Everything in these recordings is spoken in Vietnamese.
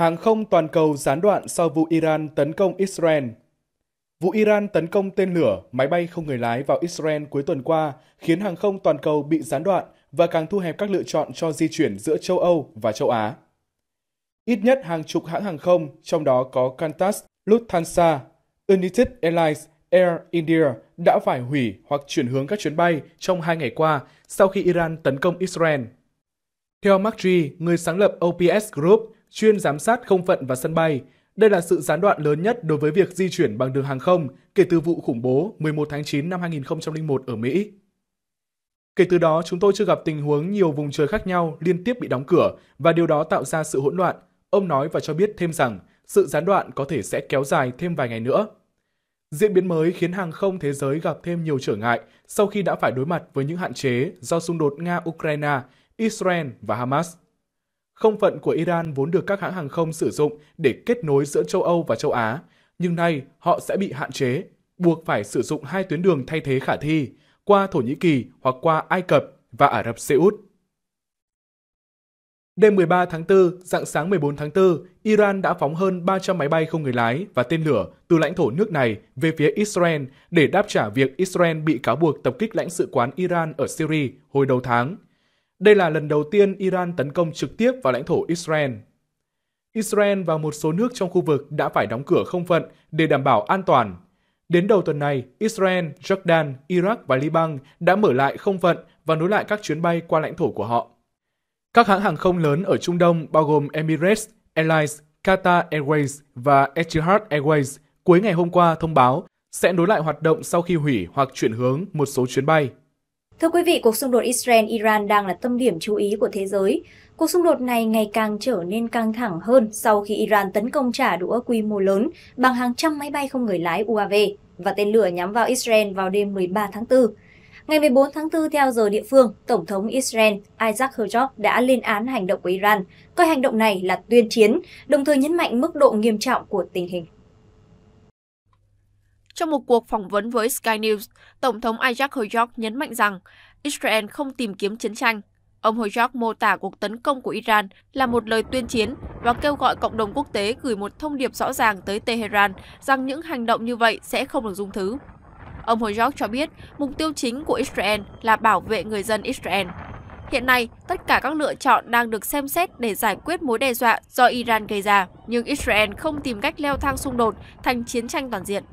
Hàng không toàn cầu gián đoạn sau vụ Iran tấn công Israel. Vụ Iran tấn công tên lửa, máy bay không người lái vào Israel cuối tuần qua khiến hàng không toàn cầu bị gián đoạn và càng thu hẹp các lựa chọn cho di chuyển giữa châu Âu và châu Á. Ít nhất hàng chục hãng hàng không, trong đó có Qantas, Lufthansa, United Airlines, Air India đã phải hủy hoặc chuyển hướng các chuyến bay trong hai ngày qua sau khi Iran tấn công Israel. Theo Mark G, người sáng lập OPS Group, chuyên giám sát không phận và sân bay. Đây là sự gián đoạn lớn nhất đối với việc di chuyển bằng đường hàng không kể từ vụ khủng bố 11 tháng 9 năm 2001 ở Mỹ. Kể từ đó, chúng tôi chưa gặp tình huống nhiều vùng trời khác nhau liên tiếp bị đóng cửa và điều đó tạo ra sự hỗn loạn. Ông nói và cho biết thêm rằng sự gián đoạn có thể sẽ kéo dài thêm vài ngày nữa. Diễn biến mới khiến hàng không thế giới gặp thêm nhiều trở ngại sau khi đã phải đối mặt với những hạn chế do xung đột Nga-Ukraine, Israel và Hamas không phận của Iran vốn được các hãng hàng không sử dụng để kết nối giữa châu Âu và châu Á, nhưng nay họ sẽ bị hạn chế, buộc phải sử dụng hai tuyến đường thay thế khả thi, qua Thổ Nhĩ Kỳ hoặc qua Ai Cập và Ả Rập Xê Út. Đêm 13 tháng 4, dạng sáng 14 tháng 4, Iran đã phóng hơn 300 máy bay không người lái và tên lửa từ lãnh thổ nước này về phía Israel để đáp trả việc Israel bị cáo buộc tập kích lãnh sự quán Iran ở Syria hồi đầu tháng – đây là lần đầu tiên Iran tấn công trực tiếp vào lãnh thổ Israel. Israel và một số nước trong khu vực đã phải đóng cửa không phận để đảm bảo an toàn. Đến đầu tuần này, Israel, Jordan, Iraq và Liban đã mở lại không phận và nối lại các chuyến bay qua lãnh thổ của họ. Các hãng hàng không lớn ở Trung Đông bao gồm Emirates, Airlines, Qatar Airways và Etihad Airways cuối ngày hôm qua thông báo sẽ nối lại hoạt động sau khi hủy hoặc chuyển hướng một số chuyến bay. Thưa quý vị, cuộc xung đột Israel-Iran đang là tâm điểm chú ý của thế giới. Cuộc xung đột này ngày càng trở nên căng thẳng hơn sau khi Iran tấn công trả đũa quy mô lớn bằng hàng trăm máy bay không người lái UAV và tên lửa nhắm vào Israel vào đêm 13 tháng 4. Ngày 14 tháng 4 theo giờ địa phương, Tổng thống Israel Isaac Herzog đã lên án hành động của Iran, coi hành động này là tuyên chiến, đồng thời nhấn mạnh mức độ nghiêm trọng của tình hình. Trong một cuộc phỏng vấn với Sky News, Tổng thống Isaac Herzog nhấn mạnh rằng Israel không tìm kiếm chiến tranh. Ông Herzog mô tả cuộc tấn công của Iran là một lời tuyên chiến và kêu gọi cộng đồng quốc tế gửi một thông điệp rõ ràng tới Tehran rằng những hành động như vậy sẽ không được dung thứ. Ông Herzog cho biết mục tiêu chính của Israel là bảo vệ người dân Israel. Hiện nay, tất cả các lựa chọn đang được xem xét để giải quyết mối đe dọa do Iran gây ra, nhưng Israel không tìm cách leo thang xung đột thành chiến tranh toàn diện.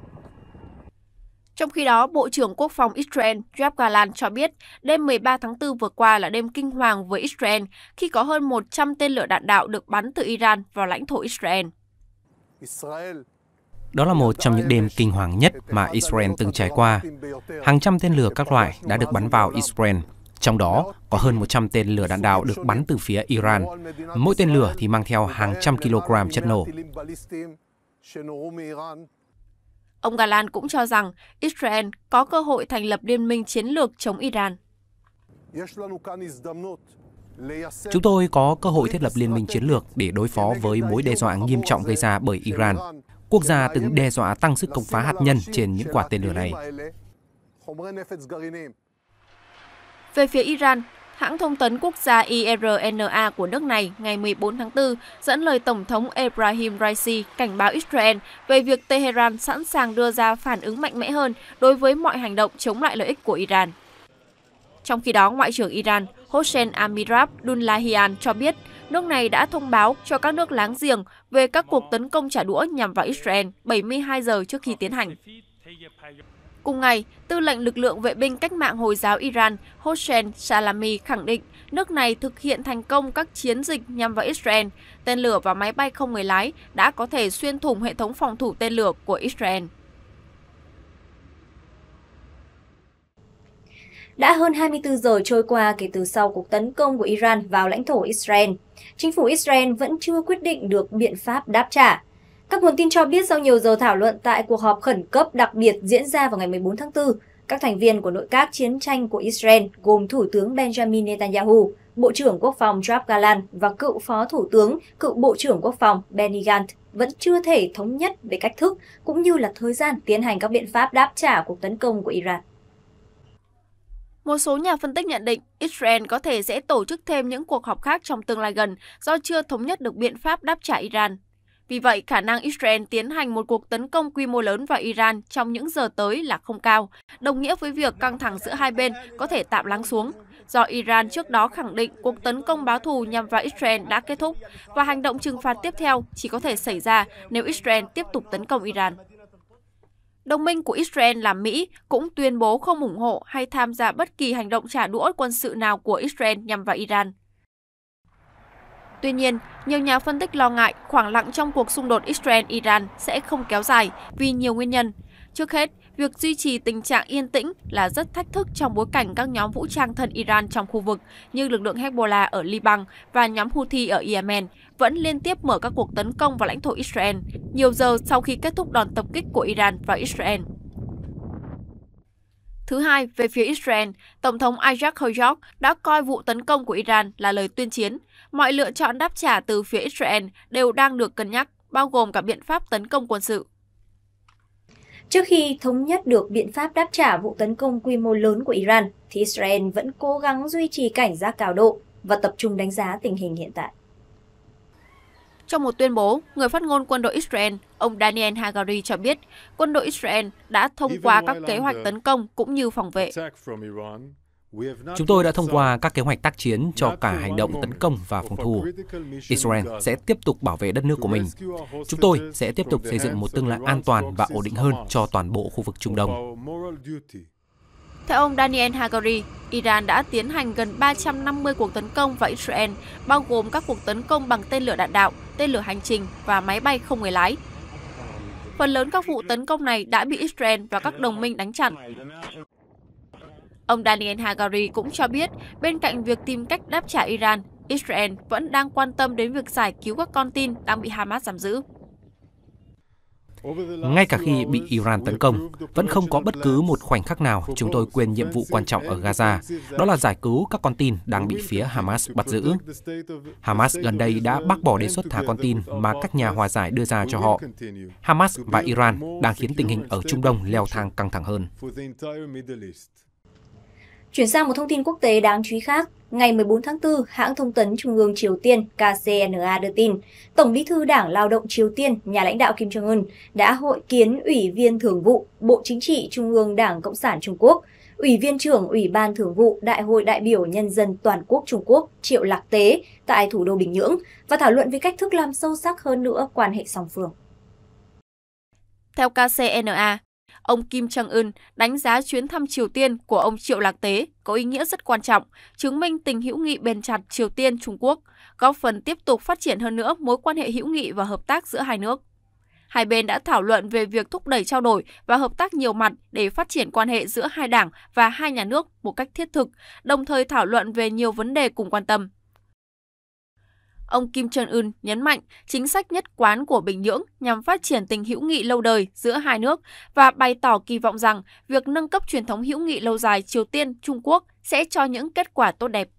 Trong khi đó, Bộ trưởng Quốc phòng Israel Yoav Galan cho biết đêm 13 tháng 4 vừa qua là đêm kinh hoàng với Israel khi có hơn 100 tên lửa đạn đạo được bắn từ Iran vào lãnh thổ Israel. Đó là một trong những đêm kinh hoàng nhất mà Israel từng trải qua. Hàng trăm tên lửa các loại đã được bắn vào Israel, trong đó có hơn 100 tên lửa đạn đạo được bắn từ phía Iran. Mỗi tên lửa thì mang theo hàng trăm kg chất nổ. Ông Galan cũng cho rằng Israel có cơ hội thành lập liên minh chiến lược chống Iran. Chúng tôi có cơ hội thiết lập liên minh chiến lược để đối phó với mối đe dọa nghiêm trọng gây ra bởi Iran, quốc gia từng đe dọa tăng sức công phá hạt nhân trên những quả tên lửa này. Về phía Iran, Hãng thông tấn quốc gia IRNA của nước này ngày 14 tháng 4 dẫn lời Tổng thống Ebrahim Raisi cảnh báo Israel về việc Tehran sẵn sàng đưa ra phản ứng mạnh mẽ hơn đối với mọi hành động chống lại lợi ích của Iran. Trong khi đó, Ngoại trưởng Iran Hossein Amirab Dullahian cho biết nước này đã thông báo cho các nước láng giềng về các cuộc tấn công trả đũa nhằm vào Israel 72 giờ trước khi tiến hành. Cùng ngày, tư lệnh lực lượng vệ binh cách mạng Hồi giáo Iran Hossein Salami khẳng định nước này thực hiện thành công các chiến dịch nhằm vào Israel. Tên lửa và máy bay không người lái đã có thể xuyên thủng hệ thống phòng thủ tên lửa của Israel. Đã hơn 24 giờ trôi qua kể từ sau cuộc tấn công của Iran vào lãnh thổ Israel, chính phủ Israel vẫn chưa quyết định được biện pháp đáp trả. Các nguồn tin cho biết sau nhiều giờ thảo luận tại cuộc họp khẩn cấp đặc biệt diễn ra vào ngày 14 tháng 4, các thành viên của nội các chiến tranh của Israel gồm Thủ tướng Benjamin Netanyahu, Bộ trưởng Quốc phòng Joab Galan và cựu Phó Thủ tướng, cựu Bộ trưởng Quốc phòng Benny Gantz vẫn chưa thể thống nhất về cách thức cũng như là thời gian tiến hành các biện pháp đáp trả cuộc tấn công của Iran. Một số nhà phân tích nhận định Israel có thể sẽ tổ chức thêm những cuộc họp khác trong tương lai gần do chưa thống nhất được biện pháp đáp trả Iran. Vì vậy, khả năng Israel tiến hành một cuộc tấn công quy mô lớn vào Iran trong những giờ tới là không cao, đồng nghĩa với việc căng thẳng giữa hai bên có thể tạm lắng xuống. Do Iran trước đó khẳng định cuộc tấn công báo thù nhằm vào Israel đã kết thúc và hành động trừng phạt tiếp theo chỉ có thể xảy ra nếu Israel tiếp tục tấn công Iran. Đồng minh của Israel là Mỹ cũng tuyên bố không ủng hộ hay tham gia bất kỳ hành động trả đũa quân sự nào của Israel nhằm vào Iran. Tuy nhiên, nhiều nhà phân tích lo ngại khoảng lặng trong cuộc xung đột Israel-Iran sẽ không kéo dài vì nhiều nguyên nhân. Trước hết, việc duy trì tình trạng yên tĩnh là rất thách thức trong bối cảnh các nhóm vũ trang thân Iran trong khu vực như lực lượng Hezbollah ở Liban và nhóm Houthi ở Yemen vẫn liên tiếp mở các cuộc tấn công vào lãnh thổ Israel, nhiều giờ sau khi kết thúc đòn tập kích của Iran vào Israel. Thứ hai, về phía Israel, Tổng thống Isaac Herzog đã coi vụ tấn công của Iran là lời tuyên chiến. Mọi lựa chọn đáp trả từ phía Israel đều đang được cân nhắc, bao gồm cả biện pháp tấn công quân sự. Trước khi thống nhất được biện pháp đáp trả vụ tấn công quy mô lớn của Iran, thì Israel vẫn cố gắng duy trì cảnh giác cao độ và tập trung đánh giá tình hình hiện tại. Trong một tuyên bố, người phát ngôn quân đội Israel, ông Daniel Hagari cho biết, quân đội Israel đã thông qua các kế hoạch tấn công cũng như phòng vệ. Chúng tôi đã thông qua các kế hoạch tác chiến cho cả hành động tấn công và phòng thủ. Israel sẽ tiếp tục bảo vệ đất nước của mình. Chúng tôi sẽ tiếp tục xây dựng một tương lai an toàn và ổn định hơn cho toàn bộ khu vực Trung Đông. Theo ông Daniel Hagari, Iran đã tiến hành gần 350 cuộc tấn công vào Israel, bao gồm các cuộc tấn công bằng tên lửa đạn đạo, tên lửa hành trình và máy bay không người lái. Phần lớn các vụ tấn công này đã bị Israel và các đồng minh đánh chặn. Ông Daniel Hagari cũng cho biết, bên cạnh việc tìm cách đáp trả Iran, Israel vẫn đang quan tâm đến việc giải cứu các con tin đang bị Hamas giam giữ. Ngay cả khi bị Iran tấn công, vẫn không có bất cứ một khoảnh khắc nào chúng tôi quên nhiệm vụ quan trọng ở Gaza, đó là giải cứu các con tin đang bị phía Hamas bắt giữ. Hamas gần đây đã bác bỏ đề xuất thả con tin mà các nhà hòa giải đưa ra cho họ. Hamas và Iran đang khiến tình hình ở Trung Đông leo thang căng thẳng hơn. Chuyển sang một thông tin quốc tế đáng chú ý khác, ngày 14 tháng 4, hãng thông tấn Trung ương Triều Tiên KCNA đưa tin, Tổng bí thư Đảng Lao động Triều Tiên, nhà lãnh đạo Kim Jong-un đã hội kiến Ủy viên Thường vụ Bộ Chính trị Trung ương Đảng Cộng sản Trung Quốc, Ủy viên trưởng Ủy ban Thường vụ Đại hội đại biểu Nhân dân Toàn quốc Trung Quốc Triệu Lạc Tế tại thủ đô Bình Nhưỡng và thảo luận về cách thức làm sâu sắc hơn nữa quan hệ song phương. Theo KCNA, ông Kim Jong-un đánh giá chuyến thăm Triều Tiên của ông Triệu Lạc Tế có ý nghĩa rất quan trọng, chứng minh tình hữu nghị bền chặt Triều Tiên-Trung Quốc, góp phần tiếp tục phát triển hơn nữa mối quan hệ hữu nghị và hợp tác giữa hai nước. Hai bên đã thảo luận về việc thúc đẩy trao đổi và hợp tác nhiều mặt để phát triển quan hệ giữa hai đảng và hai nhà nước một cách thiết thực, đồng thời thảo luận về nhiều vấn đề cùng quan tâm. Ông Kim Jong-un nhấn mạnh chính sách nhất quán của Bình Nhưỡng nhằm phát triển tình hữu nghị lâu đời giữa hai nước và bày tỏ kỳ vọng rằng việc nâng cấp truyền thống hữu nghị lâu dài Triều Tiên-Trung Quốc sẽ cho những kết quả tốt đẹp.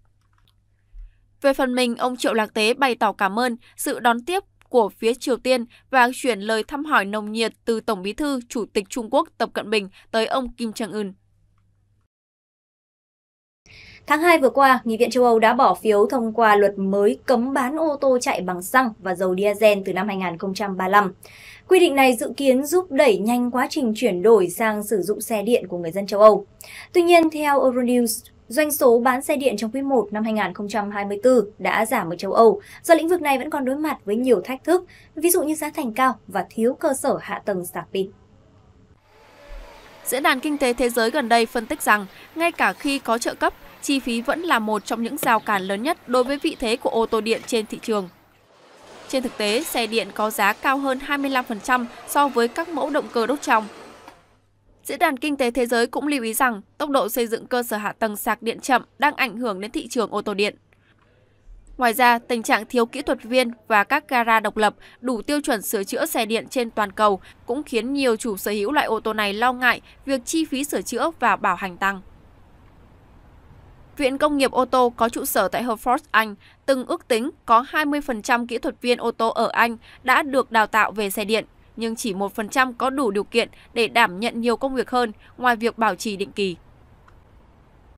Về phần mình, ông Triệu Lạc Tế bày tỏ cảm ơn sự đón tiếp của phía Triều Tiên và chuyển lời thăm hỏi nồng nhiệt từ Tổng bí thư Chủ tịch Trung Quốc Tập Cận Bình tới ông Kim Jong-un. Tháng 2 vừa qua, Nghị viện châu Âu đã bỏ phiếu thông qua luật mới cấm bán ô tô chạy bằng xăng và dầu diesel từ năm 2035. Quy định này dự kiến giúp đẩy nhanh quá trình chuyển đổi sang sử dụng xe điện của người dân châu Âu. Tuy nhiên, theo Euronews, Doanh số bán xe điện trong quý 1 năm 2024 đã giảm ở châu Âu do lĩnh vực này vẫn còn đối mặt với nhiều thách thức, ví dụ như giá thành cao và thiếu cơ sở hạ tầng sạc pin. Diễn đàn Kinh tế Thế giới gần đây phân tích rằng, ngay cả khi có trợ cấp, chi phí vẫn là một trong những rào cản lớn nhất đối với vị thế của ô tô điện trên thị trường. Trên thực tế, xe điện có giá cao hơn 25% so với các mẫu động cơ đốt trong. Diễn đàn Kinh tế Thế giới cũng lưu ý rằng tốc độ xây dựng cơ sở hạ tầng sạc điện chậm đang ảnh hưởng đến thị trường ô tô điện. Ngoài ra, tình trạng thiếu kỹ thuật viên và các gara độc lập đủ tiêu chuẩn sửa chữa xe điện trên toàn cầu cũng khiến nhiều chủ sở hữu loại ô tô này lo ngại việc chi phí sửa chữa và bảo hành tăng. Viện Công nghiệp ô tô có trụ sở tại Hereford, Anh, từng ước tính có 20% kỹ thuật viên ô tô ở Anh đã được đào tạo về xe điện, nhưng chỉ 1% có đủ điều kiện để đảm nhận nhiều công việc hơn ngoài việc bảo trì định kỳ.